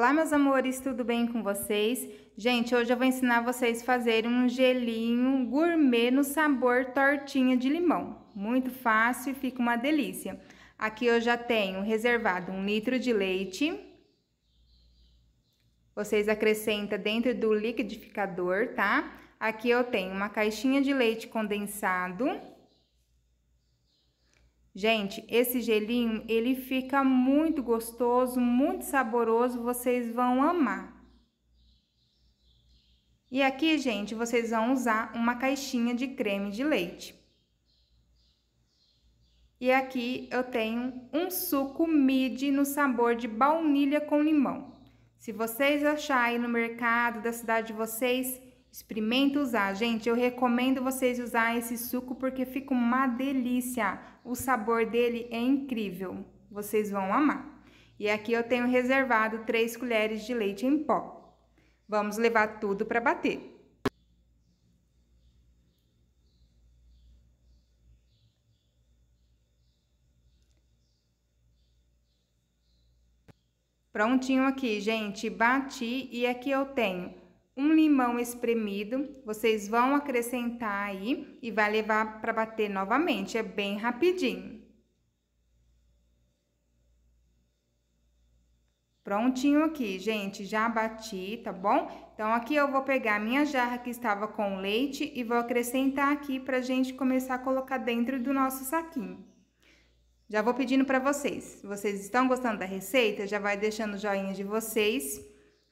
Olá, meus amores, tudo bem com vocês? Gente, hoje eu vou ensinar vocês a fazer um gelinho gourmet no sabor tortinha de limão. Muito fácil e fica uma delícia. Aqui eu já tenho reservado um litro de leite. Vocês acrescentam dentro do liquidificador, tá? Aqui eu tenho uma caixinha de leite condensado. Gente, esse gelinho, ele fica muito gostoso, muito saboroso, vocês vão amar. E aqui, gente, vocês vão usar uma caixinha de creme de leite. E aqui eu tenho um suco midi no sabor de baunilha com limão. Se vocês acharem no mercado da cidade de vocês, Experimenta usar, gente. Eu recomendo vocês usar esse suco porque fica uma delícia. O sabor dele é incrível. Vocês vão amar. E aqui eu tenho reservado 3 colheres de leite em pó. Vamos levar tudo para bater. Prontinho aqui, gente. Bati e aqui eu tenho um limão espremido, vocês vão acrescentar aí e vai levar para bater novamente, é bem rapidinho. Prontinho aqui, gente, já bati, tá bom? Então, aqui eu vou pegar a minha jarra que estava com leite e vou acrescentar aqui pra gente começar a colocar dentro do nosso saquinho. Já vou pedindo para vocês, vocês estão gostando da receita? Já vai deixando o joinha de vocês.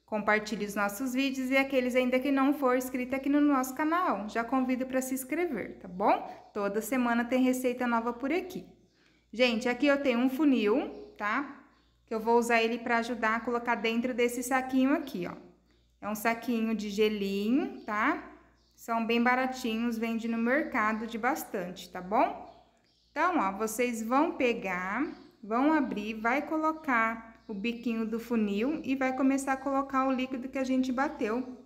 Compartilhe os nossos vídeos e aqueles ainda que não for inscrito aqui no nosso canal, já convido para se inscrever, tá bom? Toda semana tem receita nova por aqui. Gente, aqui eu tenho um funil, tá? Que eu vou usar ele para ajudar a colocar dentro desse saquinho aqui, ó. É um saquinho de gelinho, tá? São bem baratinhos, vende no mercado de bastante, tá bom? Então, ó, vocês vão pegar, vão abrir, vai colocar o biquinho do funil e vai começar a colocar o líquido que a gente bateu.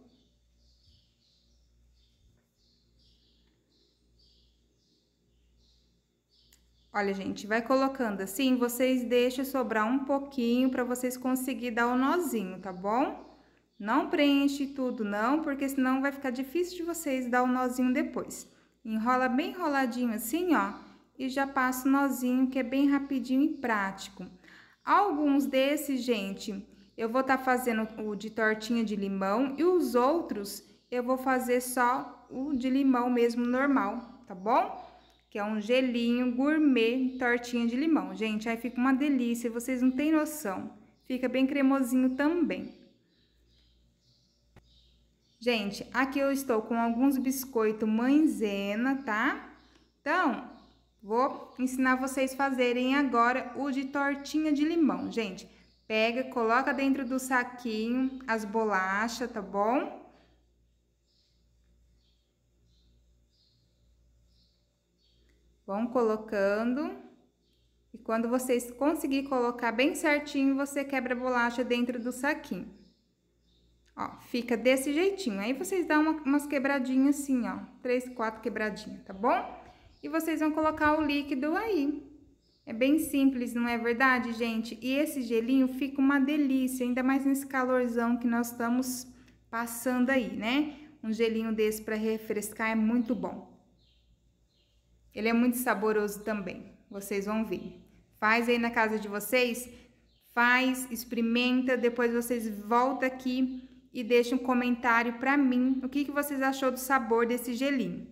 Olha, gente, vai colocando assim, vocês deixam sobrar um pouquinho para vocês conseguir dar o nozinho, tá bom? Não preenche tudo não, porque senão vai ficar difícil de vocês dar o nozinho depois. Enrola bem enroladinho assim, ó, e já passa o nozinho, que é bem rapidinho e prático. Alguns desses, gente, eu vou estar tá fazendo o de tortinha de limão e os outros eu vou fazer só o de limão mesmo normal, tá bom? Que é um gelinho gourmet tortinha de limão. Gente, aí fica uma delícia, vocês não têm noção. Fica bem cremosinho também. Gente, aqui eu estou com alguns biscoitos manzena, tá? Então, Vou ensinar vocês fazerem agora o de tortinha de limão, gente. Pega, coloca dentro do saquinho as bolachas, tá bom? Vão colocando. E quando vocês conseguirem colocar bem certinho, você quebra a bolacha dentro do saquinho. Ó, fica desse jeitinho. Aí vocês dão uma, umas quebradinhas assim, ó. Três, quatro quebradinhas, tá bom? e vocês vão colocar o líquido aí. É bem simples, não é verdade, gente? E esse gelinho fica uma delícia, ainda mais nesse calorzão que nós estamos passando aí, né? Um gelinho desse para refrescar é muito bom. Ele é muito saboroso também, vocês vão ver. Faz aí na casa de vocês, faz, experimenta, depois vocês voltam aqui e deixa um comentário para mim o que, que vocês achou do sabor desse gelinho.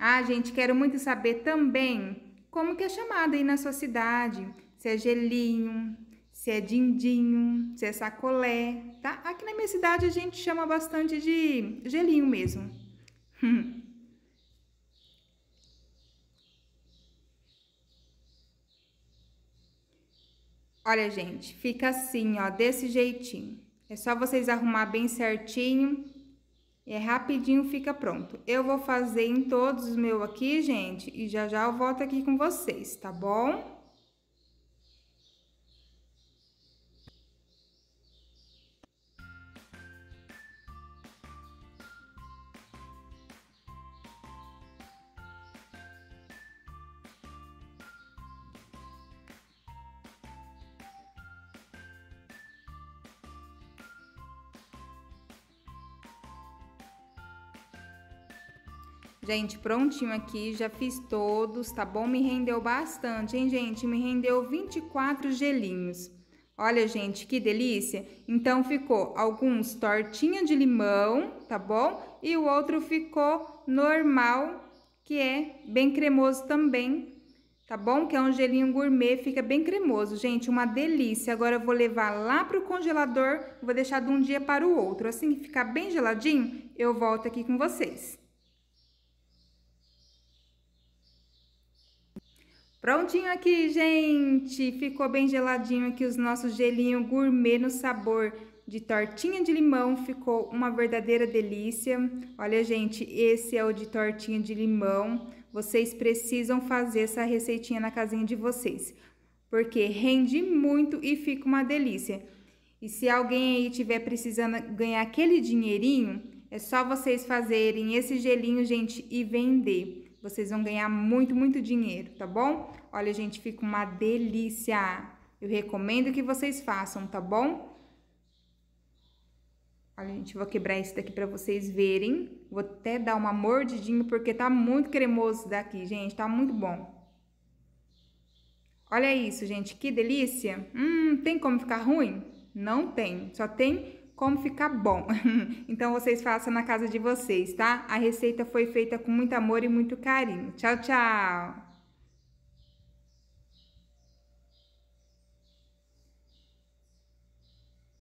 Ah, gente, quero muito saber também como que é chamado aí na sua cidade. Se é gelinho, se é dindinho, se é sacolé, tá? Aqui na minha cidade a gente chama bastante de gelinho mesmo. Olha, gente, fica assim, ó, desse jeitinho. É só vocês arrumar bem certinho é rapidinho, fica pronto. Eu vou fazer em todos os meus aqui, gente, e já já eu volto aqui com vocês, tá bom? Gente, prontinho aqui, já fiz todos, tá bom? Me rendeu bastante, hein, gente? Me rendeu 24 gelinhos. Olha, gente, que delícia! Então, ficou alguns tortinha de limão, tá bom? E o outro ficou normal, que é bem cremoso também, tá bom? Que é um gelinho gourmet, fica bem cremoso, gente, uma delícia. Agora eu vou levar lá pro congelador, vou deixar de um dia para o outro, assim que ficar bem geladinho, eu volto aqui com vocês. Prontinho aqui, gente! Ficou bem geladinho aqui os nossos gelinho gourmet no sabor de tortinha de limão. Ficou uma verdadeira delícia. Olha, gente, esse é o de tortinha de limão. Vocês precisam fazer essa receitinha na casinha de vocês, porque rende muito e fica uma delícia. E se alguém aí tiver precisando ganhar aquele dinheirinho, é só vocês fazerem esse gelinho, gente, e vender. Vocês vão ganhar muito, muito dinheiro, tá bom? Olha, gente, fica uma delícia. Eu recomendo que vocês façam, tá bom? Olha, gente, vou quebrar esse daqui para vocês verem. Vou até dar uma mordidinha, porque tá muito cremoso daqui, gente. Tá muito bom. Olha isso, gente, que delícia. Hum, tem como ficar ruim? Não tem. Só tem como ficar bom. então vocês façam na casa de vocês, tá? A receita foi feita com muito amor e muito carinho. Tchau, tchau!